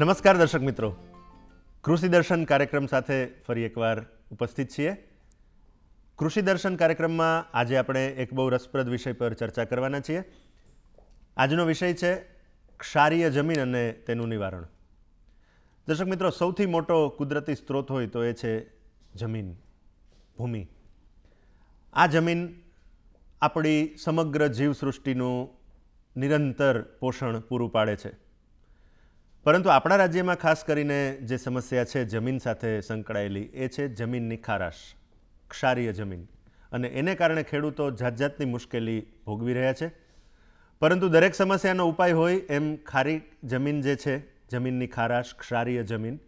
નમસ્કાર દર્શક મિત્રો કૃષિ દર્શન કાર્યક્રમ સાથે ફરી એકવાર ઉપસ્થિત છીએ કૃષિ દર્શન કાર્યક્રમમાં આજે આપણે એક બહુ રસપ્રદ વિષય પર ચર્ચા કરવાના છીએ આજનો વિષય છે ક્ષારીય જમીન અને તેનું નિવારણ દર્શક મિત્રો સૌથી મોટો કુદરતી સ્ત્રોત હોય તો એ છે જમીન ભૂમિ આ જમીન આપણી સમગ્ર જીવસૃષ્ટિનું નિરંતર પોષણ પૂરું પાડે છે પરંતુ આપણા રાજ્યમાં ખાસ કરીને જે સમસ્યા છે જમીન સાથે સંકળાયેલી એ છે જમીનની ખારાશ ક્ષારીય જમીન અને એને કારણે ખેડૂતો જાત જાતની મુશ્કેલી ભોગવી રહ્યા છે પરંતુ દરેક સમસ્યાનો ઉપાય હોય એમ ખારી જમીન જે છે જમીનની ખારાશ ક્ષારીય જમીન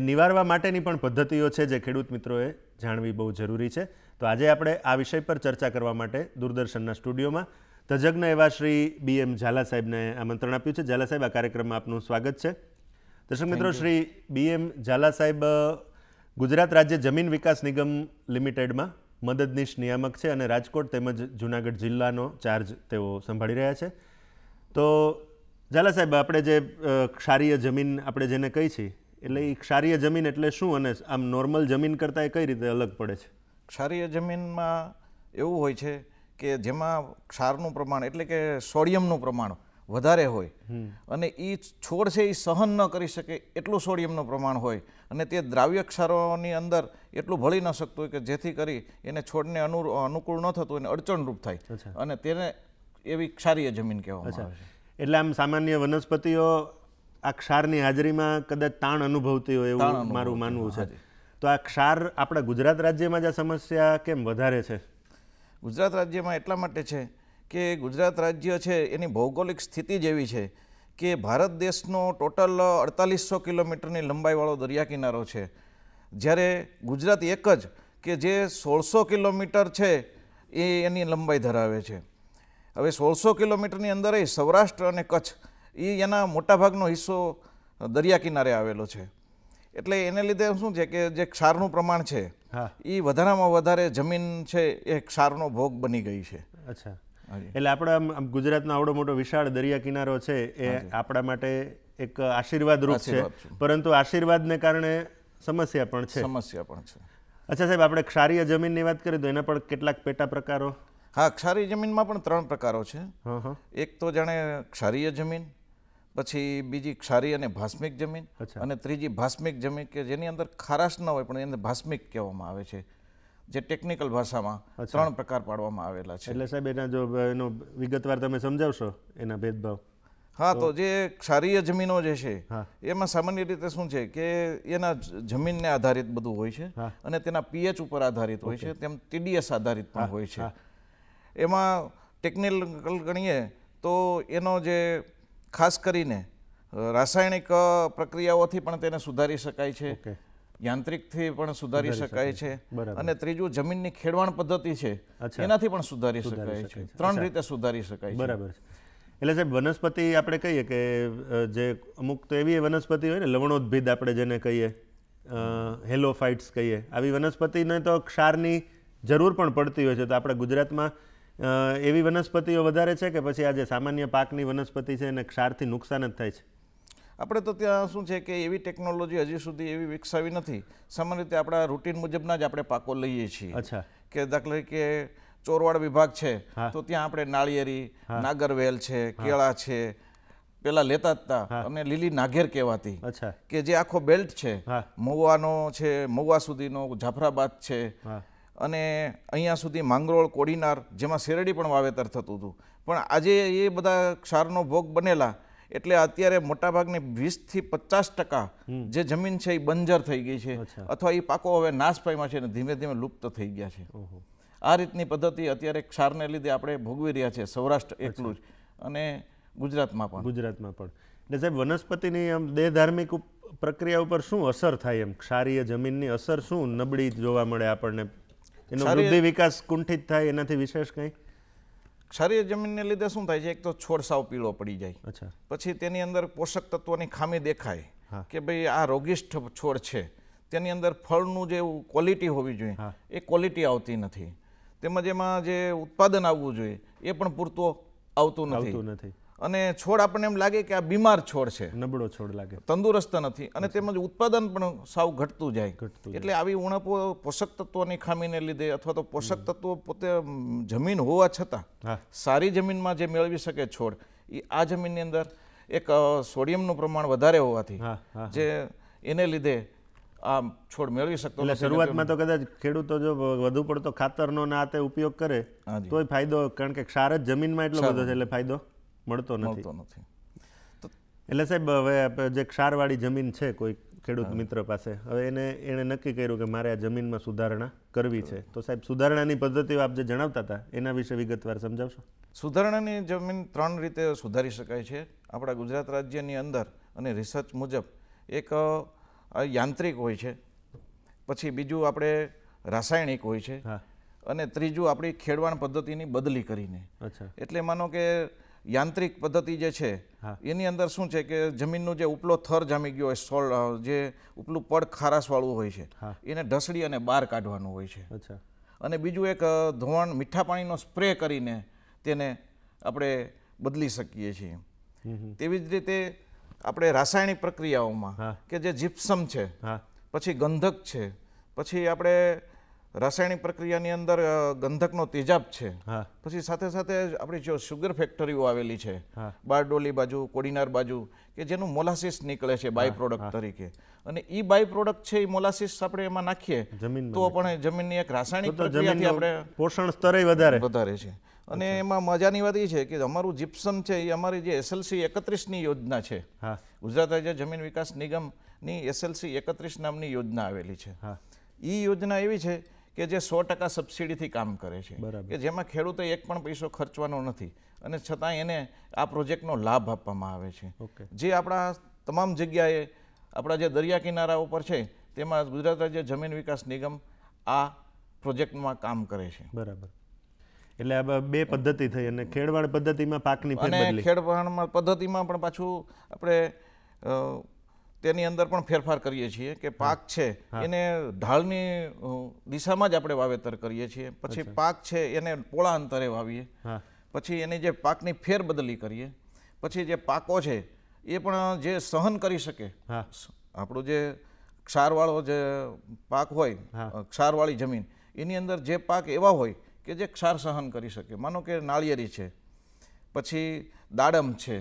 એ નિવારવા માટેની પણ પદ્ધતિઓ છે જે ખેડૂત મિત્રોએ જાણવી બહુ જરૂરી છે તો આજે આપણે આ વિષય પર ચર્ચા કરવા માટે દૂરદર્શનના સ્ટુડિયોમાં તજજ્ઞ એવા શ્રી બી એમ ઝાલા સાહેબને આમંત્રણ આપ્યું છે ઝાલા સાહેબ આ કાર્યક્રમમાં આપનું સ્વાગત છે દર્શક મિત્રો શ્રી બી એમ ઝાલા સાહેબ ગુજરાત રાજ્ય જમીન વિકાસ નિગમ લિમિટેડમાં મદદનીશ નિયામક છે અને રાજકોટ તેમજ જૂનાગઢ જિલ્લાનો ચાર્જ તેઓ સંભાળી રહ્યા છે તો ઝાલા સાહેબ આપણે જે ક્ષારીય જમીન આપણે જેને કહી છીએ એટલે એ ક્ષારીય જમીન એટલે શું અને આમ નોર્મલ જમીન કરતાં એ કઈ રીતે અલગ પડે છે ક્ષારીય જમીનમાં એવું હોય છે કે જેમાં ક્ષારનું પ્રમાણ એટલે કે સોડિયમનું પ્રમાણ વધારે હોય અને એ છોડ છે એ સહન ન કરી શકે એટલું સોડિયમનું પ્રમાણ હોય અને તે દ્રાવ્ય ક્ષારોની અંદર એટલું ભળી ન શકતું હોય કે જેથી કરી એને છોડને અનુ અનુકૂળ ન થતું અને અડચણરૂપ થાય અને તેને એવી ક્ષારીય જમીન કહેવામાં આવે એટલે આમ સામાન્ય વનસ્પતિઓ આ ક્ષારની હાજરીમાં કદાચ તાણ અનુભવતી હોય એવું મારું માનવું છે તો આ ક્ષાર આપણા ગુજરાત રાજ્યમાં જ આ સમસ્યા કેમ વધારે છે ગુજરાત રાજ્યમાં એટલા માટે છે કે ગુજરાત રાજ્ય છે એની ભૌગોલિક સ્થિતિ જેવી છે કે ભારત દેશનો ટોટલ અડતાલીસો કિલોમીટરની લંબાઈવાળો દરિયા કિનારો છે જ્યારે ગુજરાત એક જ કે જે સોળસો કિલોમીટર છે એ એની લંબાઈ ધરાવે છે હવે સોળસો કિલોમીટરની અંદર એ સૌરાષ્ટ્ર અને કચ્છ એ એના મોટાભાગનો હિસ્સો દરિયા કિનારે આવેલો છે એટલે એને લીધે શું છે કે જે ક્ષારનું પ્રમાણ છે એ વધારામાં વધારે જમીન છે એ ક્ષારનો ભોગ બની ગઈ છે અચ્છા એટલે આપણા ગુજરાતનો આવડો મોટો વિશાળ દરિયા કિનારો છે એ આપણા માટે એક આશીર્વાદ રૂપ છે પરંતુ આશીર્વાદને કારણે સમસ્યા પણ છે સમસ્યા પણ છે અચ્છા સાહેબ આપણે ક્ષારીય જમીનની વાત કરીએ તો એના પણ કેટલાક પેટા પ્રકારો હા ક્ષારીય જમીનમાં પણ ત્રણ પ્રકારો છે એક તો જાણે ક્ષારીય જમીન પછી બીજી ક્ષારી અને ભાસ્મિક જમીન અને ત્રીજી ભાસ્મિક જમીન કે જેની અંદર ખારાશ ન હોય પણ એને ભાસ્મિક કહેવામાં આવે છે જે ટેકનિકલ ભાષામાં ત્રણ પ્રકાર પાડવામાં આવેલા છે એટલે સાહેબ એના જો એનો વિગતવાર તમે સમજાવશો એના ભેદભાવ હા તો જે ક્ષારીય જમીનો જે છે એમાં સામાન્ય રીતે શું છે કે એના જમીનને આધારિત બધું હોય છે અને તેના પીએચ ઉપર આધારિત હોય છે તેમ ટીડીએસ આધારિત પણ હોય છે એમાં ટેકનિકલ ગણીએ તો એનો જે ખાસ કરીને રાસાયણિક પ્રક્રિયાઓથી પણ તેને સુધારી શકાય છે યાંત્રિકથી પણ સુધારી શકાય છે અને ત્રીજું જમીનની ખેડવાણ પદ્ધતિ છે એનાથી પણ સુધારી શકાય છે ત્રણ રીતે સુધારી શકાય છે બરાબર એટલે સાહેબ વનસ્પતિ આપણે કહીએ કે જે અમુક તો એવી વનસ્પતિ હોય ને લવણોદ્ભિદ આપણે જેને કહીએ હેલોફાઇટ્સ કહીએ આવી વનસ્પતિને તો ક્ષારની જરૂર પણ પડતી હોય છે તો આપણે ગુજરાતમાં એવી વનસ્પતિઓ વધારે છે કે પછી આ જે સામાન્ય પાકની વનસ્પતિ છે એને ક્ષારથી નુકસાન જ થાય છે આપણે તો ત્યાં શું છે કે એવી ટેકનોલોજી હજી સુધી એવી વિકસાવી નથી સામાન્ય રીતે આપણા રૂટીન મુજબના જ આપણે પાકો લઈએ છીએ અચ્છા કે દાખલા તરીકે ચોરવાડ વિભાગ છે તો ત્યાં આપણે નાળિયેરી નાગરવેલ છે કેળા છે પેલા લેતા હતા અને લીલી નાઘેર કહેવાતી કે જે આખો બેલ્ટ છે મહુવાનો છે મહુવા સુધીનો જાફરાબાદ છે અને અહીંયા સુધી માંગરોળ કોડીનાર જેમાં શેરડી પણ વાવેતર થતું હતું પણ આજે એ બધા ક્ષારનો ભોગ બનેલા એટલે અત્યારે મોટાભાગની વીસથી પચાસ ટકા જે જમીન છે એ બંજર થઈ ગઈ છે અથવા એ પાકો હવે નાશ પામ્યા છે અને ધીમે ધીમે લુપ્ત થઈ ગયા છે આ રીતની પદ્ધતિ અત્યારે ક્ષારને લીધે આપણે ભોગવી રહ્યા છીએ સૌરાષ્ટ્ર એકલું જ અને ગુજરાતમાં પણ ગુજરાતમાં પણ એટલે સાહેબ વનસ્પતિની આમ દેહધાર્મિક પ્રક્રિયા ઉપર શું અસર થાય એમ ક્ષારીય જમીનની અસર શું નબળી જોવા મળે આપણને એનો વૃદ્ધિ વિકાસ કુંઠિત થાય એનાથી વિશેષ કંઈ ક્ષારીય જમીનને લીધે શું થાય છે એક તો છોડ સાવ પીળો પડી જાય અચ્છા પછી તેની અંદર પોષક તત્વોની ખામી દેખાય કે ભાઈ આ રોગિષ્ઠ છોડ છે તેની અંદર ફળનું જે ક્વોલિટી હોવી જોઈએ એ ક્વોલિટી આવતી નથી તેમજ એમાં જે ઉત્પાદન આવવું જોઈએ એ પણ પૂરતું આવતું નથી અને છોડ આપણને એમ લાગે કે આ બીમાર છોડ છે નબળો છોડ લાગે તંદુરસ્ત નથી અને તેમજ ઉત્પાદન પણ સાવ ઘટતું જાય એટલે આવી ઉણપો પોષક તત્વોની ખામીને લીધે અથવા તો પોષક તત્વો પોતે જમીન હોવા છતાં સારી જમીનમાં જે મેળવી શકે છોડ એ આ જમીનની અંદર એક સોડિયમનું પ્રમાણ વધારે હોવાથી જે એને લીધે આ છોડ મેળવી શકતો એટલે શરૂઆતમાં તો કદાચ ખેડૂતો જો વધુ પડતો ખાતરનો ને આ તે ઉપયોગ કરે તોય ફાયદો કારણ કે ક્ષાર જ જમીનમાં એટલો બધો છે એટલે ફાયદો મળતો મળતો નથી એટલે સાહેબ હવે જે ક્ષારવાળી જમીન છે કોઈ ખેડૂત મિત્ર પાસે હવે એને એણે નક્કી કર્યું કે મારે આ જમીનમાં સુધારણા કરવી છે તો સાહેબ સુધારણાની પદ્ધતિઓ આપ જે જણાવતા હતા એના વિશે વિગતવાર સમજાવશો સુધારણાની જમીન ત્રણ રીતે સુધારી શકાય છે આપણા ગુજરાત રાજ્યની અંદર અને રિસર્ચ મુજબ એક યાંત્રિક હોય છે પછી બીજું આપણે રાસાયણિક હોય છે અને ત્રીજું આપણી ખેડવાણ પદ્ધતિની બદલી કરીને એટલે માનો કે યાંત્રિક પદ્ધતિ જે છે એની અંદર શું છે કે જમીનનું જે ઉપલો થર જામી ગયો હોય સોલ જે ઉપલું પડ ખારાશવાળું હોય છે એને ઢસડી અને બહાર કાઢવાનું હોય છે અને બીજું એક ધોવાણ મીઠા પાણીનો સ્પ્રે કરીને તેને આપણે બદલી શકીએ છીએ તેવી જ રીતે આપણે રાસાયણિક પ્રક્રિયાઓમાં કે જે જીપ્સમ છે પછી ગંધક છે પછી આપણે રાસાયણિક પ્રક્રિયાની અંદર ગંધકનો તેજાબ છે પછી સાથે સાથે આપણી જો શુગર ફેક્ટરીઓ આવેલી છે બારડોલી બાજુ કોડીનાર બાજુ કે જેનું મોલાસીસ નીકળે છે બાય પ્રોડક્ટ તરીકે અને એ બાય પ્રોડક્ટ છે એ મોલાસીસ આપણે એમાં નાખીએ તો પણ જમીનની એક રાસાયણિક પ્રક્રિયાથી આપણે પોષણ સ્તરે વધારે વધારે છે અને એમાં મજાની વાત એ છે કે અમારું જીપ્સમ છે એ અમારી જે એસએલસી એકત્રીસની યોજના છે ગુજરાત રાજ્ય જમીન વિકાસ નિગમની એસએલસી એકત્રીસ નામની યોજના આવેલી છે એ યોજના એવી છે કે જે સો ટકા સબસિડીથી કામ કરે છે કે જેમાં ખેડૂતે એક પણ પૈસો ખર્ચવાનો નથી અને છતાં એને આ પ્રોજેક્ટનો લાભ આપવામાં આવે છે જે આપણા તમામ જગ્યાએ આપણા જે દરિયા કિનારા ઉપર છે તેમાં ગુજરાત રાજ્ય જમીન વિકાસ નિગમ આ પ્રોજેક્ટમાં કામ કરે છે બરાબર એટલે આ બે પદ્ધતિ થઈ અને ખેડવાડ પદ્ધતિમાં પાકની અને ખેડવાડમાં પદ્ધતિમાં પણ પાછું આપણે તેની અંદર પણ ફેરફાર કરીએ છીએ કે પાક છે એને ઢાળની દિશામાં જ આપણે વાવેતર કરીએ છીએ પછી પાક છે એને પોળા અંતરે વાવીએ પછી એની જે પાકની ફેરબદલી કરીએ પછી જે પાકો છે એ પણ જે સહન કરી શકે આપણું જે ક્ષારવાળો જે પાક હોય ક્ષારવાળી જમીન એની અંદર જે પાક એવા હોય કે જે ક્ષાર સહન કરી શકે માનો કે નાળિયેરી છે પછી દાડમ છે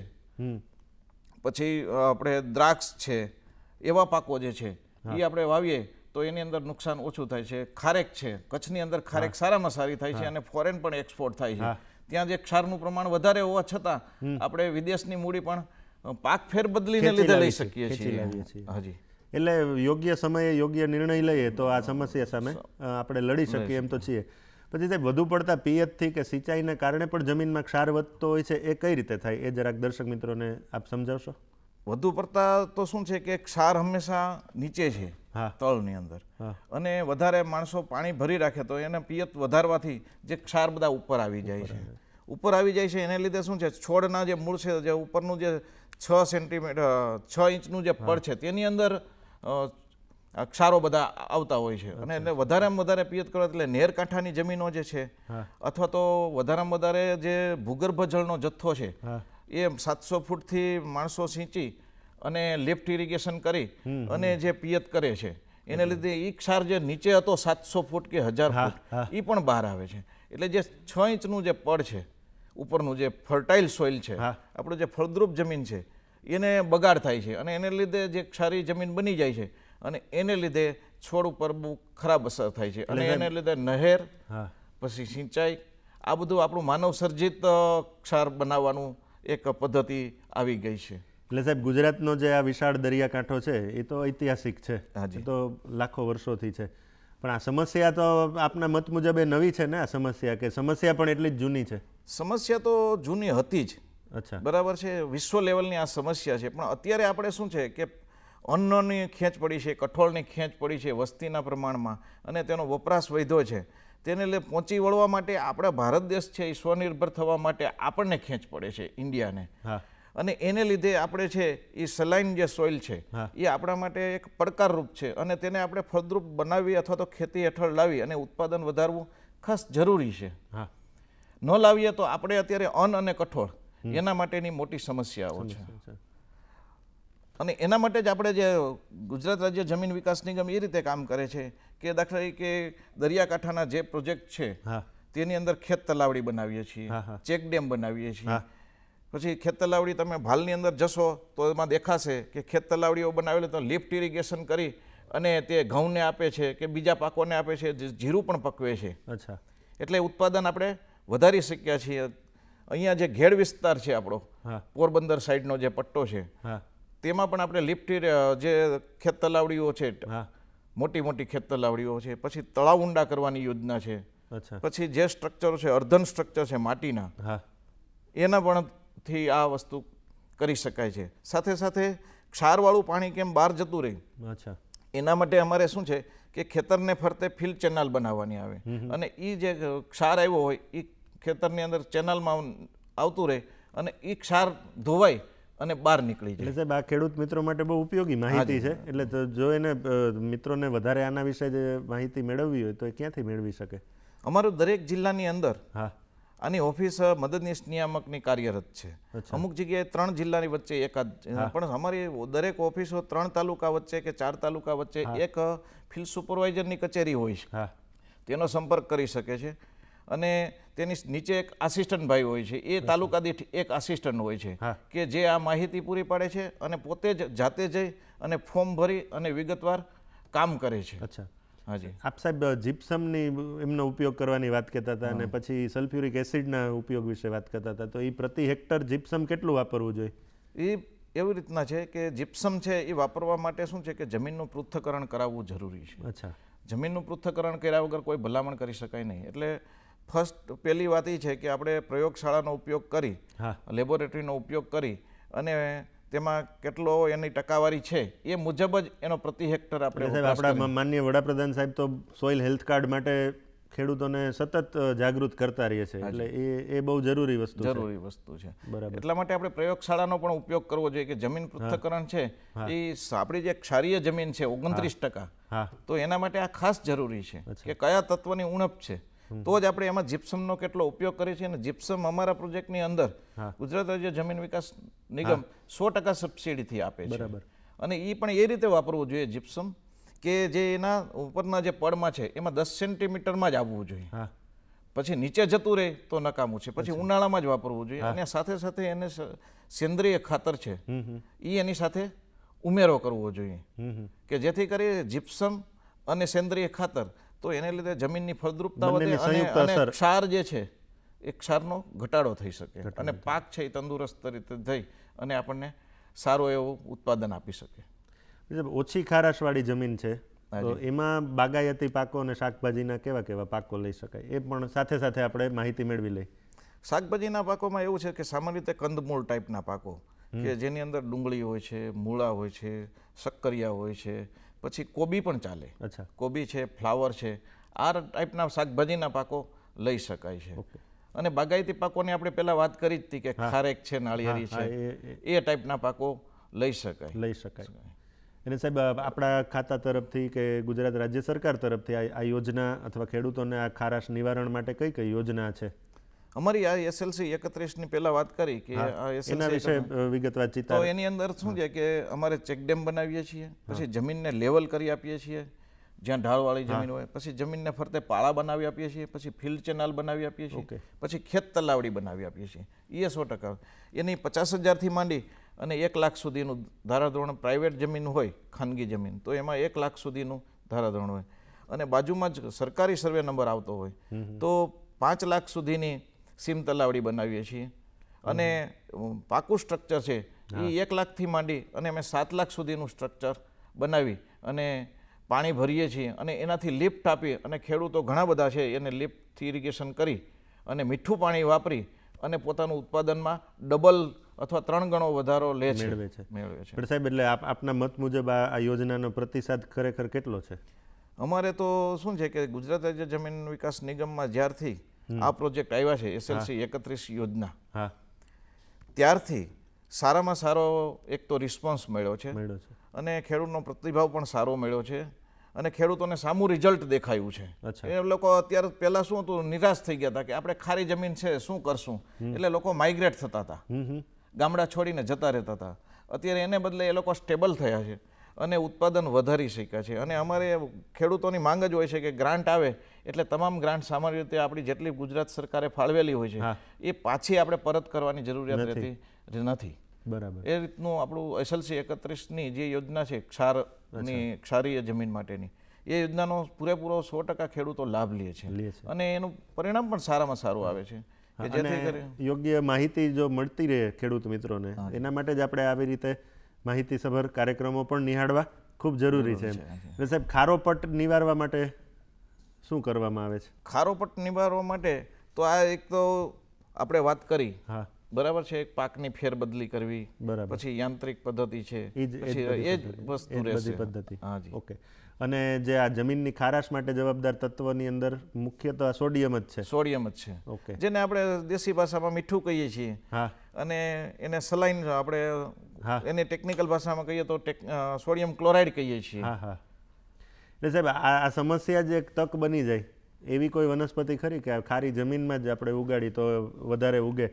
પછી આપણે દ્રાક્ષ છે એવા પાકો જે છે એ આપણે વાવીએ તો એની અંદર નુકસાન ઓછું થાય છે ખારેક છે કચ્છની અંદર ખારેક સારામાં સારી થાય છે અને ફોરેન પણ એક્સપોર્ટ થાય છે ત્યાં જે ક્ષારનું પ્રમાણ વધારે હોવા છતાં આપણે વિદેશની મૂડી પણ પાક ફેર બદલીને લીધે લઈ શકીએ છીએ હજી એટલે યોગ્ય સમયે યોગ્ય નિર્ણય લઈએ તો આ સમસ્યા સામે આપણે લડી શકીએ એમ તો છીએ પછી સાહેબ વધુ પડતા પિયતથી કે સિંચાઈના કારણે પણ જમીનમાં ક્ષાર વધતો હોય છે એ કઈ રીતે થાય એ જરાક દર્શક મિત્રોને આપ સમજાવશો વધુ પડતા તો શું છે કે ક્ષાર હંમેશા નીચે છે તળની અંદર અને વધારે માણસો પાણી ભરી રાખે તો એને પિયત વધારવાથી જે ક્ષાર બધા ઉપર આવી જાય છે ઉપર આવી જાય છે એને લીધે શું છે છોડના જે મૂળ છે જે ઉપરનું જે છ સેન્ટીમીટર છ ઇંચનું જે પડ છે તેની અંદર ક્ષારો બધા આવતા હોય છે અને એને વધારેમાં વધારે પિયત કરો એટલે નેરકાંઠાની જમીનો જે છે અથવા તો વધારેમાં વધારે જે ભૂગર્ભ જળનો જથ્થો છે એ સાતસો ફૂટથી માણસો સિંચી અને લેફ્ટ ઇરિગેશન કરી અને જે પિયત કરે છે એને લીધે એ ક્ષાર જે નીચે હતો સાતસો ફૂટ કે હજાર ફૂટ એ પણ બહાર આવે છે એટલે જે છ ઇંચનું જે પડ છે ઉપરનું જે ફર્ટાઇલ સોઇલ છે આપણું જે ફળદ્રુપ જમીન છે એને બગાડ થાય છે અને એને લીધે જે ક્ષારી જમીન બની જાય છે અને એને લીધે છોડ ઉપર બહુ ખરાબ અસર થાય છે અને એને લીધે નહેર પછી સિંચાઈ આ બધું આપણું માનવ સર્જિત ક્ષાર બનાવવાનું એક પદ્ધતિ આવી ગઈ છે એટલે સાહેબ ગુજરાતનો જે આ વિશાળ દરિયાકાંઠો છે એ તો ઐતિહાસિક છે એ તો લાખો વર્ષોથી છે પણ આ સમસ્યા તો આપના મત મુજબ એ નવી છે ને આ સમસ્યા કે સમસ્યા પણ એટલી જ જૂની છે સમસ્યા તો જૂની હતી જ અચ્છા બરાબર છે વિશ્વ લેવલની આ સમસ્યા છે પણ અત્યારે આપણે શું છે કે અન્નની ખેંચ પડી છે કઠોળની ખેંચ પડી છે વસ્તીના પ્રમાણમાં અને તેનો વપરાશ વધ્યો છે તેને લે પહોંચી વળવા માટે આપણા ભારત દેશ છે એ સ્વનિર્ભર થવા માટે આપણને ખેંચ પડે છે ઇન્ડિયાને અને એને લીધે આપણે છે એ સલાઇન જે સોઇલ છે એ આપણા માટે એક પડકારરૂપ છે અને તેને આપણે ફળદ્રુપ બનાવી અથવા તો ખેતી હેઠળ લાવી અને ઉત્પાદન વધારવું ખાસ જરૂરી છે ન લાવીએ તો આપણે અત્યારે અન્ન અને કઠોળ એના માટેની મોટી સમસ્યાઓ છે અને એના માટે જ આપણે જે ગુજરાત રાજ્ય જમીન વિકાસ નિગમ એ રીતે કામ કરે છે કે દાખલા તરીકે દરિયાકાંઠાના જે પ્રોજેક્ટ છે તેની અંદર ખેત તલાવડી બનાવીએ છીએ ચેક ડેમ બનાવીએ છીએ પછી ખેત તલાવડી તમે ભાલની અંદર જશો તો એમાં દેખાશે કે ખેત તલાવડીઓ બનાવેલો તો લિફ્ટ ઇરિગેશન કરી અને તે ઘઉંને આપે છે કે બીજા પાકોને આપે છે જીરું પણ પકવે છે અચ્છા એટલે ઉત્પાદન આપણે વધારી શક્યા છીએ અહીંયા જે ઘેડ વિસ્તાર છે આપણો પોરબંદર સાઈડનો જે પટ્ટો છે તેમાં પણ આપણે લિફ્ટી જે ખેત તલાવડીઓ છે મોટી મોટી ખેત તલાવડીઓ છે પછી તળાવ ઊંડા કરવાની યોજના છે પછી જે સ્ટ્રક્ચરો છે અર્ધન સ્ટ્રક્ચર છે માટીના એના પણ થી આ વસ્તુ કરી શકાય છે સાથે સાથે ક્ષારવાળું પાણી કેમ બહાર જતું રહે એના માટે અમારે શું છે કે ખેતરને ફરતે ફિલ્ડ ચેનલ બનાવવાની આવે અને એ જે ક્ષાર આવ્યો હોય એ ખેતરની અંદર ચેનલમાં આવતું રહે અને એ ક્ષાર ધોવાય અને બહાર નીકળી જાય સાહેબ આ ખેડૂત મિત્રો માટે બહુ ઉપયોગી માહિતી છે એટલે જો એને મિત્રોને વધારે આના વિશે જે માહિતી મેળવવી હોય તો એ ક્યાંથી મેળવી શકે અમારું દરેક જિલ્લાની અંદર હા આની ઓફિસ મદદનીશ નિયામકની કાર્યરત છે અમુક જગ્યાએ ત્રણ જિલ્લાની વચ્ચે એકાદ પણ અમારી દરેક ઓફિસો ત્રણ તાલુકા વચ્ચે કે ચાર તાલુકા વચ્ચે એક ફિલ્ડ સુપરવાઇઝરની કચેરી હોય છે તેનો સંપર્ક કરી શકે છે અને તેની નીચે એક આસિસ્ટન્ટ ભાઈ હોય છે એ તાલુકા દીઠ એક આસિસ્ટન્ટ હોય છે કે જે આ માહિતી પૂરી પાડે છે અને પોતે જ જાતે જઈ અને ફોર્મ ભરી અને વિગતવાર કામ કરે છે અચ્છા હાજી આપ સાહેબ જીપ્સમની એમનો ઉપયોગ કરવાની વાત કરતા હતા અને પછી સલ્ફ્યુરિક એસિડના ઉપયોગ વિશે વાત કરતા હતા તો એ પ્રતિ હેક્ટર જીપ્સમ કેટલું વાપરવું જોઈએ એ એવી રીતના છે કે જીપ્સમ છે એ વાપરવા માટે શું છે કે જમીનનું પૃથ્થકરણ કરાવવું જરૂરી છે અચ્છા જમીનનું પૃથ્થકરણ કર્યા વગર કોઈ ભલામણ કરી શકાય નહીં એટલે ફર્સ્ટ પહેલી વાત એ છે કે આપણે પ્રયોગશાળાનો ઉપયોગ કરી લેબોરેટરીનો ઉપયોગ કરી અને તેમાં કેટલો એની ટકાવારી છે એ મુજબ જ એનો પ્રતિ હેક્ટર આપણે આપણા માનનીય વડાપ્રધાન સાહેબ તો સોઇલ હેલ્થ કાર્ડ માટે ખેડૂતોને સતત જાગૃત કરતા રહીએ છે એટલે એ એ બહુ જરૂરી વસ્તુ જરૂરી વસ્તુ છે બરાબર એટલા માટે આપણે પ્રયોગશાળાનો પણ ઉપયોગ કરવો જોઈએ કે જમીન પૃથ્થકરણ છે એ આપણી જે ક્ષારીય જમીન છે ઓગણત્રીસ ટકા તો એના માટે આ ખાસ જરૂરી છે કે કયા તત્વની ઉણપ છે તો જ આપણે એમાં જીપ્સમનો કેટલો ઉપયોગ કરીએ છીએ અને જીપ્સમ અમારા પ્રોજેક્ટની અંદર ગુજરાત રાજ્ય જમીન વિકાસ નિગમ સો ટકા સબસિડીથી આપે છે અને એ પણ એ રીતે વાપરવું જોઈએ જીપ્સમ કે જે એના ઉપરના જે પડમાં છે એમાં દસ સેન્ટીમીટરમાં જ આવવું જોઈએ પછી નીચે જતું રહે તો નકામું છે પછી ઉનાળામાં જ વાપરવું જોઈએ અને સાથે સાથે એને સેન્દ્રિય ખાતર છે એ એની સાથે ઉમેરો કરવો જોઈએ કે જેથી કરી જીપ્સમ અને સેન્દ્રિય ખાતર તો એને લીધે જમીનની ફળદ્રુપતા વધે અને ક્ષાર જે છે એ ક્ષારનો ઘટાડો થઈ શકે અને પાક છે એ તંદુરસ્ત રીતે થઈ અને આપણને સારો એવું ઉત્પાદન આપી શકે ઓછી ખારાશવાળી જમીન છે તો એમાં બાગાયતી પાકો અને શાકભાજીના કેવા કેવા પાકો લઈ શકાય એ પણ સાથે સાથે આપણે માહિતી મેળવી લઈ શાકભાજીના પાકોમાં એવું છે કે સામાન્ય રીતે કંદમૂળ ટાઈપના પાકો કે જેની અંદર ડુંગળી હોય છે મૂળા હોય છે શક્કરિયા હોય છે પછી કોબી પણ ચાલે અચ્છા કોબી છે ફ્લાવર છે આ ટાઈપના શાકભાજીના પાકો લઈ શકાય છે અને બાગાયતી પાકોની આપણે પહેલાં વાત કરી જ હતી કે ખારેક છે નાળિયેરી છે એ ટાઈપના પાકો લઈ શકાય લઈ શકાય એટલે સાહેબ આપણા ખાતા તરફથી કે ગુજરાત રાજ્ય સરકાર તરફથી આ યોજના અથવા ખેડૂતોને આ ખારાશ નિવારણ માટે કઈ કઈ યોજના છે અમારી આ એસએલસી એકત્રીસની પહેલાં વાત કરી કે આ એના વિશે વિગતવાર તો એની અંદર શું છે કે અમારે ચેકડેમ બનાવીએ છીએ પછી જમીનને લેવલ કરી આપીએ છીએ જ્યાં ઢાળવાળી જમીન હોય પછી જમીનને ફરતે પાળા બનાવી આપીએ છીએ પછી ફિલ્ડ ચેનલ બનાવી આપીએ છીએ પછી ખેત તલાવડી બનાવી આપીએ છીએ એ સો ટકા એની પચાસ હજારથી માંડી અને એક લાખ સુધીનું ધારાધોરણ પ્રાઇવેટ જમીન હોય ખાનગી જમીન તો એમાં એક લાખ સુધીનું ધારાધોરણ હોય અને બાજુમાં જ સરકારી સર્વે નંબર આવતો હોય તો પાંચ લાખ સુધીની સીમ તલાવડી બનાવીએ છીએ અને પાકું સ્ટ્રક્ચર છે એ એક લાખથી માંડી અને અમે સાત લાખ સુધીનું સ્ટ્રક્ચર બનાવી અને પાણી ભરીએ છીએ અને એનાથી લિફ્ટ આપી અને ખેડૂતો ઘણા બધા છે એને લિફ્ટથી ઇરિગેશન કરી અને મીઠું પાણી વાપરી અને પોતાનું ઉત્પાદનમાં ડબલ અથવા ત્રણ ગણો વધારો લે છે મેળવે છે મેળવે છે સાહેબ એટલે આપના મત મુજબ આ યોજનાનો પ્રતિસાદ ખરેખર કેટલો છે અમારે તો શું છે કે ગુજરાત રાજ્ય જમીન વિકાસ નિગમમાં જ્યારથી આ પ્રોજેક્ટ આવ્યા છે એસએલસી એકત્રીસ યોજના ત્યારથી સારામાં સારો એક તો રિસ્પોન્સ મળ્યો છે અને ખેડૂતનો પ્રતિભાવ પણ સારો મળ્યો છે અને ખેડૂતોને સામું રિઝલ્ટ દેખાયું છે એ લોકો અત્યારે પહેલાં શું હતું નિરાશ થઈ ગયા હતા કે આપણે ખારી જમીન છે શું કરશું એટલે લોકો માઇગ્રેટ થતા હતા ગામડા છોડીને જતા રહેતા હતા અત્યારે એને બદલે એ લોકો સ્ટેબલ થયા છે અને ઉત્પાદન વધારી શક્યા છે અને અમારે ખેડૂતોની માંગ જ હોય છે કે ગ્રાન્ટ આવે એટલે તમામ ગ્રાન્ટ સામાન્ય રીતે આપણી જેટલી ગુજરાત સરકારે ફાળવેલી હોય છે એ પાછી આપણે પરત કરવાની જરૂરિયાત રહેતી નથી બરાબર એ રીતનું આપણું એસએલસી એકત્રીસની જે યોજના છે ક્ષારની ક્ષારીય જમીન માટેની એ યોજનાનો પૂરેપૂરો સો ટકા ખેડૂતો લાભ લે છે અને એનું પરિણામ પણ સારામાં સારું આવે છે કે જેથી યોગ્ય માહિતી જો મળતી રહે ખેડૂત મિત્રોને એના માટે જ આપણે આવી રીતે માહિતીસભર કાર્યક્રમો પણ નિહાળવા ખૂબ જરૂરી છે એટલે સાહેબ ખારોપટ નિવારવા માટે શું કરવામાં આવે છે ખારોપટ નિવારવા માટે તો આ એક તો આપણે વાત કરી હા બરાબર છે એક પાકની ફેરબદલી કરવી બરાબર પછી યાંત્રિક પદ્ધતિ છે એ જ વસ્તુ રહેશે પદ્ધતિ હાજી ઓકે અને જે આ જમીનની ખારાશ માટે જવાબદાર તત્વની અંદર મુખ્ય સોડિયમ જ છે સોડિયમ જ છે ઓકે જેને આપણે દેશી ભાષામાં મીઠું કહીએ છીએ હા અને એને સલાઈન આપણે હા એને ટેકનિકલ ભાષામાં કહીએ તો સોડિયમ ક્લોરાઇડ કહીએ છીએ હા હા એટલે સાહેબ આ સમસ્યા જે તક બની જાય એવી કોઈ વનસ્પતિ ખરી કે ખારી જમીનમાં જ આપણે ઉગાડી તો વધારે ઉગે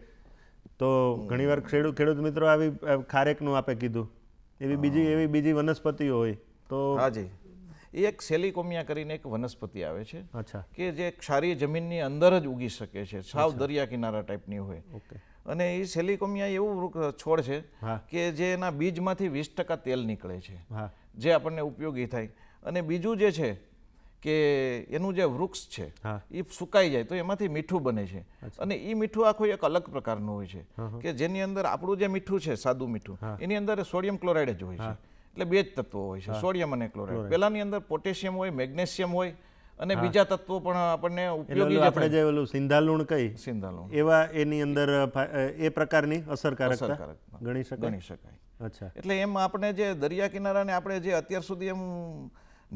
તો ઘણીવાર ખેડૂત ખેડૂત મિત્રો આવી ખારેકનું આપે કીધું એવી બીજી એવી બીજી વનસ્પતિઓ હોય તો હાજી એક સેલિકોમિયા કરીને એક વનસ્પતિ આવે છે કે જે ક્ષારીય જમીનની અંદર જ ઉગી શકે છે સાવ દરિયા કિનારા ટાઈપની હોય અને એ સેલિકોમિયા એવું છોડ છે કે જે એના બીજમાંથી વીસ ટકા તેલ નીકળે છે જે આપણને ઉપયોગી થાય અને બીજું જે છે કે એનું જે વૃક્ષ છે એ સુકાઈ જાય તો એમાંથી મીઠું બને છે અને એ મીઠું આખું એક અલગ પ્રકારનું હોય છે કે જેની અંદર આપણું જે મીઠું છે સાદું મીઠું એની અંદર સોડિયમ ક્લોરાઇડ જ હોય છે એટલે બે જ તત્વો હોય છે સોડિયમ અને ક્લોરાઇડ પહેલાની અંદર પોટેશિયમ હોય મેગ્નેશિયમ હોય અને બીજા તત્વો પણ આપણને ઉપયોગી આપણે જે ઓલું સિંધાલુણ કઈ સિંધાલુણ એવા એની અંદર એ પ્રકારની અસરકારકતા ગણી શકાય ગણી શકાય અચ્છા એટલે એમ આપણે જે દરિયા કિનારાને આપણે જે અત્યાર સુધી એમ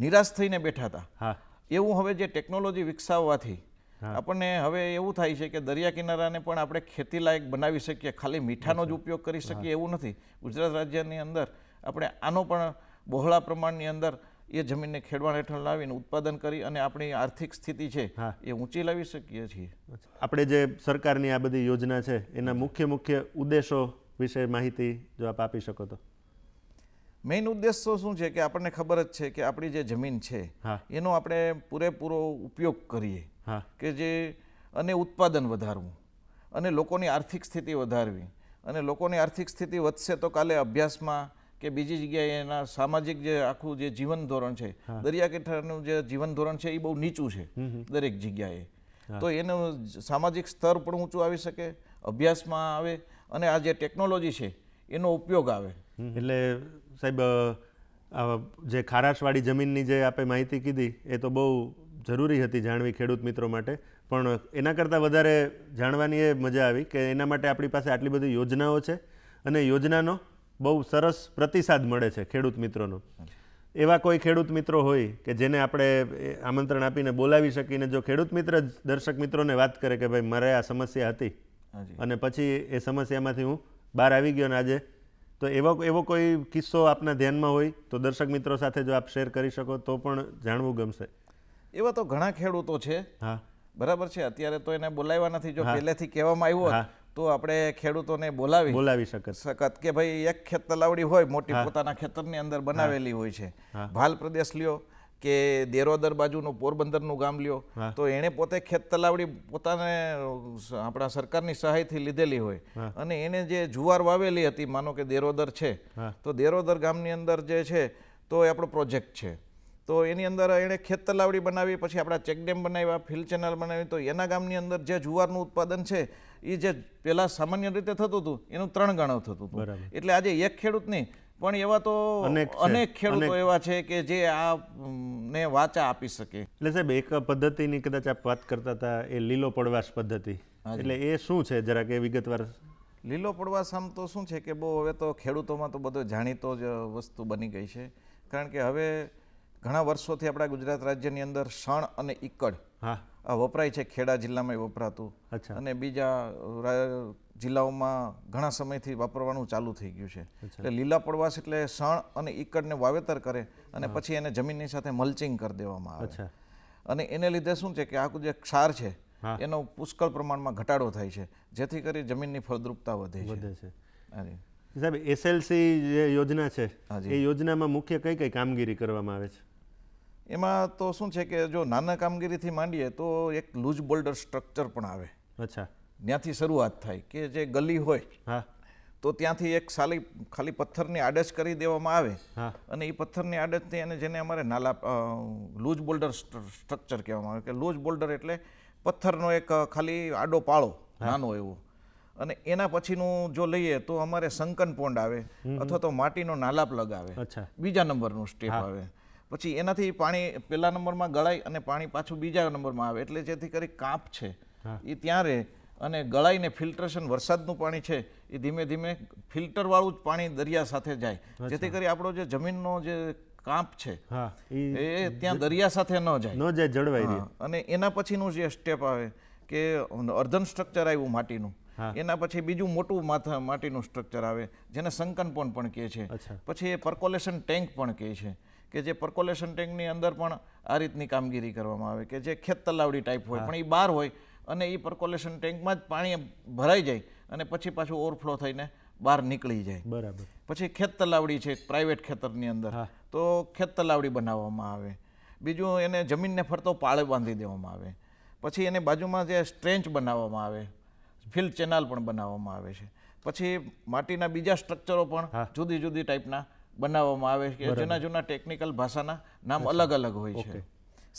નિરાશ થઈને બેઠા હતા એવું હવે જે ટેકનોલોજી વિકસાવવાથી આપણને હવે એવું થાય છે કે દરિયા કિનારાને પણ આપણે ખેતી લાયક બનાવી શકીએ ખાલી મીઠાનો જ ઉપયોગ કરી શકીએ એવું નથી ગુજરાત રાજ્યની અંદર આપણે આનો પણ બહોળા પ્રમાણની અંદર એ જમીનને ખેડવાણ હેઠળ લાવીને ઉત્પાદન કરી અને આપણી આર્થિક સ્થિતિ છે એ ઊંચી લાવી શકીએ છીએ આપણે જે સરકારની આ બધી યોજના છે એના મુખ્ય મુખ્ય ઉદ્દેશો વિશે માહિતી જો આપ આપી શકો તો મેઇન ઉદ્દેશો શું છે કે આપણને ખબર જ છે કે આપણી જે જમીન છે એનો આપણે પૂરેપૂરો ઉપયોગ કરીએ કે જે અને ઉત્પાદન વધારવું અને લોકોની આર્થિક સ્થિતિ વધારવી અને લોકોની આર્થિક સ્થિતિ વધશે તો કાલે અભ્યાસમાં કે બીજી જગ્યાએ એના સામાજિક જે આખું જે જીવન ધોરણ છે દરિયાકાંઠાનું જે જીવન ધોરણ છે એ બહુ નીચું છે દરેક જગ્યાએ તો એનું સામાજિક સ્તર પણ ઊંચું આવી શકે અભ્યાસમાં આવે અને આ જે ટેકનોલોજી છે એનો ઉપયોગ આવે એટલે સાહેબ જે ખારાશવાળી જમીનની જે આપે માહિતી કીધી એ તો બહુ જરૂરી હતી જાણવી ખેડૂત મિત્રો માટે પણ એના કરતાં વધારે જાણવાની એ મજા આવી કે એના માટે આપણી પાસે આટલી બધી યોજનાઓ છે અને યોજનાનો બહુ સરસ પ્રતિસાદ મળે છે ખેડૂત મિત્રોનો એવા કોઈ ખેડૂત મિત્રો હોય કે જેને આપણે આમંત્રણ આપીને બોલાવી શકીને જો ખેડૂત મિત્ર દર્શક મિત્રોને વાત કરે કે ભાઈ મારે આ સમસ્યા હતી અને પછી એ સમસ્યામાંથી હું બહાર આવી ગયો ને આજે તો એવો એવો કોઈ કિસ્સો આપના ધ્યાનમાં હોય તો દર્શક મિત્રો સાથે જો આપ શેર કરી શકો તો પણ જાણવું ગમશે એવા તો ઘણા ખેડૂતો છે હા બરાબર છે અત્યારે તો એને બોલાવ્યા નથી જો પહેલેથી કહેવામાં આવ્યું હોત તો આપણે ખેડૂતોને બોલાવી બોલાવી શકત શકત કે ભાઈ એક ખેત તલાવડી હોય મોટી પોતાના ખેતરની અંદર બનાવેલી હોય છે ભાલ પ્રદેશ લ્યો કે દેરોદર બાજુનું પોરબંદરનું ગામ લ્યો તો એણે પોતે ખેત તલાવડી પોતાને આપણા સરકારની સહાયથી લીધેલી હોય અને એને જે જુવાર વાવેલી હતી માનો કે દેરોદર છે તો દેરોદર ગામની અંદર જે છે તો એ આપણો પ્રોજેક્ટ છે તો એની અંદર એણે ખેત તલાવડી બનાવી પછી આપણા ચેકડેમ બનાવ્યા ફિલ્ડ ચેનલ બનાવી તો એના ગામની અંદર જે જુવારનું ઉત્પાદન છે એ જે પહેલાં સામાન્ય રીતે થતું હતું એનું ત્રણ ગણો થતું હતું એટલે આજે એક ખેડૂત નહીં પણ એવા તો અનેક ખેડૂતો એવા છે કે જે આ ને વાચા આપી શકે એટલે સાહેબ એક પદ્ધતિની કદાચ આપ વાત કરતા હતા એ લીલો પડવાશ પદ્ધતિ એટલે એ શું છે જરાક એ વિગતવાર લીલો પડવાશ આમ તો શું છે કે બહુ હવે તો ખેડૂતોમાં તો બધો જાણીતો જ વસ્તુ બની ગઈ છે કારણ કે હવે ઘણા વર્ષોથી આપણા ગુજરાત રાજ્યની અંદર શણ અને ઈકડ આ વપરાય છે ખેડા જિલ્લામાં વપરાતું અને બીજા જિલ્લાઓમાં ઘણા સમયથી વાપરવાનું ચાલુ થઈ ગયું છે એટલે લીલા પડવાશ એટલે સણ અને ઈકડને વાવેતર કરે અને પછી એને જમીનની સાથે મલ્ચિંગ કરી દેવામાં આવે અને એને લીધે શું છે કે આ જે ક્ષાર છે એનો પુષ્કળ પ્રમાણમાં ઘટાડો થાય છે જેથી કરી જમીનની ફળદ્રુપતા વધે છે સાહેબ એસએલસી જે યોજના છે એ યોજનામાં મુખ્ય કઈ કઈ કામગીરી કરવામાં આવે છે એમાં તો શું છે કે જો નાના કામગીરીથી માંડીએ તો એક લૂઝ બોલ્ડર સ્ટ્રક્ચર પણ આવે અચ્છા ત્યાંથી શરૂઆત થાય કે જે ગલી હોય હા તો ત્યાંથી એક સાલી ખાલી પથ્થરની આડસ કરી દેવામાં આવે અને એ પથ્થરની આડસથી એને જેને અમારે નાલા લૂઝ બોલ્ડર સ્ટ્રક્ચર કહેવામાં આવે કે લૂઝ બોલ્ડર એટલે પથ્થરનો એક ખાલી આડો પાળો નાનો એવો અને એના પછીનું જો લઈએ તો અમારે શંકન પોન્ડ આવે અથવા તો માટીનો નાલાપ લગાવે આવે બીજા નંબરનું સ્ટેપ આવે પછી એનાથી પાણી પહેલા નંબરમાં ગળાય અને પાણી પાછું બીજા નંબરમાં આવે એટલે જેથી કરી કાંપ છે એ ત્યાં રહે અને ગળાઈને ફિલ્ટરેશન વરસાદનું પાણી છે એ ધીમે ધીમે ફિલ્ટરવાળું જ પાણી દરિયા સાથે જાય જેથી કરી આપણો જે જમીનનો જે કાંપ છે એ ત્યાં દરિયા સાથે ન જાય ન જાય જળવાઈ અને એના પછીનું જે સ્ટેપ આવે કે અર્ધન સ્ટ્રક્ચર આવ્યું માટીનું એના પછી બીજું મોટું માથા માટીનું સ્ટ્રક્ચર આવે જેને સંકન પણ કહે છે પછી એ પર્કોલેશન ટેન્ક પણ કહે છે કે જે પર્કોલેશન ટેન્કની અંદર પણ આ રીતની કામગીરી કરવામાં આવે કે જે ખેત તલાવડી ટાઈપ હોય પણ એ બહાર હોય અને એ પર્કોલેશન ટેન્કમાં જ પાણી ભરાઈ જાય અને પછી પાછું ઓવરફ્લો થઈને બહાર નીકળી જાય બરાબર પછી ખેત તલાવડી છે પ્રાઇવેટ ખેતરની અંદર તો ખેત તલાવડી બનાવવામાં આવે બીજું એને જમીનને ફરતો પાળે બાંધી દેવામાં આવે પછી એની બાજુમાં જે સ્ટ્રેન્ચ બનાવવામાં આવે ફિલ્ડ ચેનલ પણ બનાવવામાં આવે છે પછી માટીના બીજા સ્ટ્રક્ચરો પણ જુદી જુદી ટાઈપના બનાવવામાં આવે છે જૂના જૂના ટેકનિકલ ભાષાના નામ અલગ અલગ હોય છે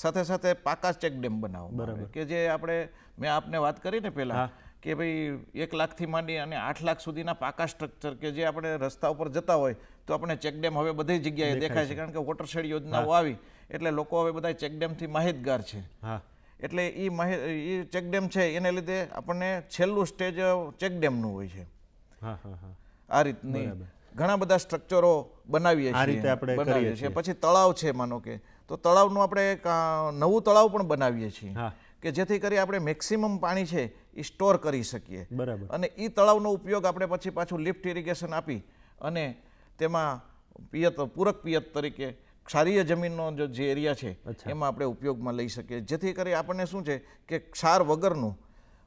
સાથે સાથે પાકા ચેક ડેમ બનાવવામાં કે જે આપણે મેં આપને વાત કરીને પહેલા કે ભાઈ એક લાખથી માંડી અને આઠ લાખ સુધીના પાકા સ્ટ્રક્ચર કે જે આપણે રસ્તા ઉપર જતા હોય તો આપણે ચેકડેમ હવે બધી જગ્યાએ દેખાય છે કારણ કે વોટરશેડ યોજનાઓ આવી એટલે લોકો હવે બધા ચેકડેમથી માહિતગાર છે એટલે એ માહિતી એ ચેકડેમ છે એને લીધે આપણને છેલ્લું સ્ટેજ ચેકડેમનું હોય છે આ રીતની ઘણા બધા સ્ટ્રક્ચરો બનાવીએ છીએ બનાવીએ છીએ પછી તળાવ છે માનો કે તો તળાવનું આપણે નવું તળાવ પણ બનાવીએ છીએ કે જેથી કરી આપણે મેક્સિમમ પાણી છે એ સ્ટોર કરી શકીએ બરાબર અને એ તળાવનો ઉપયોગ આપણે પછી પાછું લિફ્ટ ઇરિગેશન આપી અને તેમાં પિયત પૂરક પિયત તરીકે ક્ષારીય જમીનનો જો જે એરિયા છે એમાં આપણે ઉપયોગમાં લઈ શકીએ જેથી કરી આપણને શું છે કે ક્ષાર વગરનું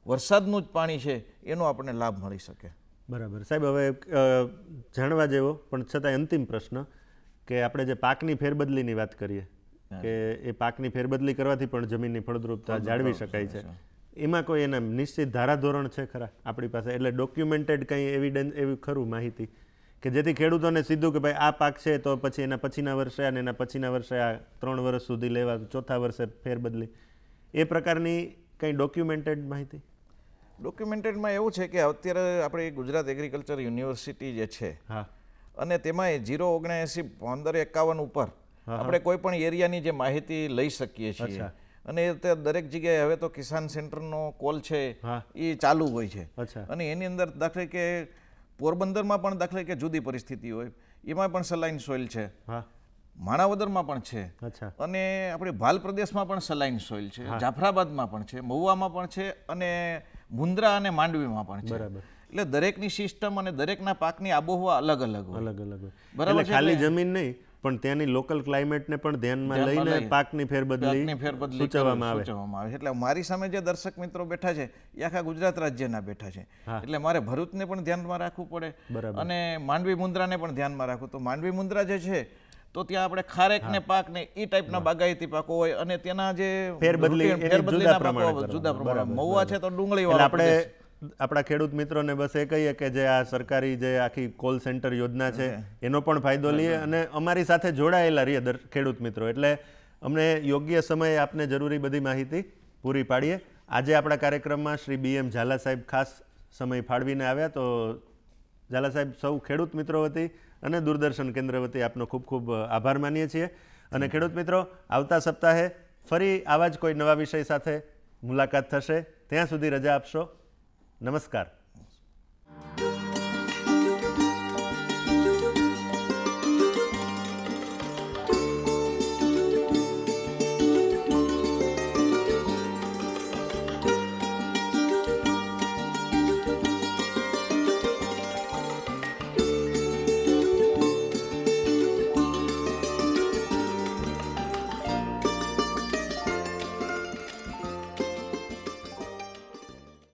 વરસાદનું જ પાણી છે એનો આપણને લાભ મળી શકે બરાબર સાહેબ હવે જાણવા જેવો પણ છતાંય અંતિમ પ્રશ્ન કે આપણે જે પાકની ફેરબદલીની વાત કરીએ કે એ પાકની ફેરબદલી કરવાથી પણ જમીનની ફળદ્રુપતા જાળવી શકાય છે એમાં કોઈ એના નિશ્ચિત ધારાધોરણ છે ખરા આપણી પાસે એટલે ડોક્યુમેન્ટેડ કંઈ એવિડન્સ એવી ખરું માહિતી કે જેથી ખેડૂતોને સીધું કે ભાઈ આ પાક છે તો પછી એના પછીના વર્ષે અને એના પછીના વર્ષે આ ત્રણ વર્ષ સુધી લેવા ચોથા વર્ષે ફેરબદલી એ પ્રકારની કંઈ ડોક્યુમેન્ટેડ માહિતી ડોક્યુમેન્ટેડમાં એવું છે કે અત્યારે આપણી ગુજરાત એગ્રીકલ્ચર યુનિવર્સિટી જે છે અને તેમાં ઝીરો ઓગણએસી પંદર એકાવન ઉપર આપણે કોઈ પણ એરિયાની જે માહિતી લઈ શકીએ છીએ અને તે દરેક જગ્યાએ હવે તો કિસાન સેન્ટરનો કોલ છે એ ચાલુ હોય છે અને એની અંદર દાખલે કે પોરબંદરમાં પણ દાખલે કે જુદી પરિસ્થિતિ હોય એમાં પણ સલાઈન સોઇલ છે માણાવદરમાં પણ છે અને આપણે ભાલ પ્રદેશમાં પણ સલાઈન સોઇલ છે જાફરાબાદમાં પણ છે મહુવામાં પણ છે અને મુંદ્રા અને માંડવીમાં પણ છે એટલે દરેકની સિસ્ટમ અને દરેકના પાકની આબોહવા અલગ અલગ અલગ અલગ બરાબર ખાલી જમીન નહીં પણ ત્યાંની લોકલ ક્લાઇમેટને પણ ધ્યાનમાં લઈને પાકની ફેરબદલી સૂચવવામાં આવે સૂચવવામાં આવે એટલે મારી સામે જે દર્શક મિત્રો બેઠા છે એ આખા ગુજરાત રાજ્યના બેઠા છે એટલે મારે ભરૂચને પણ ધ્યાનમાં રાખવું પડે અને માંડવી મુંદ્રાને પણ ધ્યાનમાં રાખવું તો માંડવી મુંદ્રા જે છે તો ત્યાં આપણે ખારેક ને પાક ને એ ટાઈપના બાગાયતી પાકો હોય અને તેના જે ફેરબદલી ફેરબદલીના પાકો જુદા પ્રમાણે મહુવા છે તો ડુંગળી વાળા આપણે આપણા ખેડૂત મિત્રોને બસ એ કહીએ કે જે આ સરકારી જે આખી કોલ સેન્ટર યોજના છે એનો પણ ફાયદો લઈએ અને અમારી સાથે જોડાયેલા રહીએ દર ખેડૂત મિત્રો એટલે અમને યોગ્ય સમયે આપને જરૂરી બધી માહિતી પૂરી પાડીએ આજે આપણા કાર્યક્રમમાં શ્રી બી એમ ઝાલા સાહેબ ખાસ સમય ફાળવીને આવ્યા તો ઝાલા સાહેબ સૌ ખેડૂત મિત્રો વતી અને દૂરદર્શન કેન્દ્ર વતી આપનો ખૂબ ખૂબ આભાર માનીએ છીએ અને ખેડૂત મિત્રો આવતા સપ્તાહે ફરી આવા જ કોઈ નવા વિષય સાથે મુલાકાત થશે ત્યાં સુધી રજા આપશો નમસ્કાર